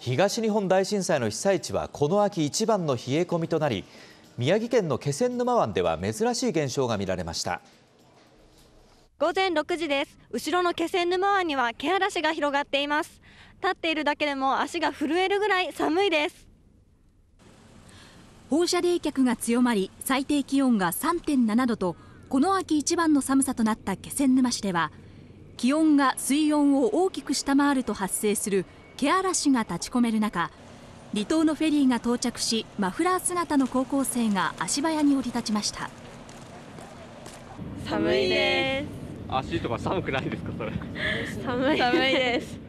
東日本大震災の被災地はこの秋一番の冷え込みとなり、宮城県の気仙沼湾では珍しい現象が見られました。午前6時です。後ろの気仙沼湾には毛嵐が広がっています。立っているだけでも足が震えるぐらい寒いです。放射冷却が強まり、最低気温が3.7度と、この秋一番の寒さとなった気仙沼市では、気温が水温を大きく下回ると発生するらしが立ち込める中離島のフェリーが到着しマフラー姿の高校生が足早に降り立ちました寒いです足とか寒くないですかそれ寒いです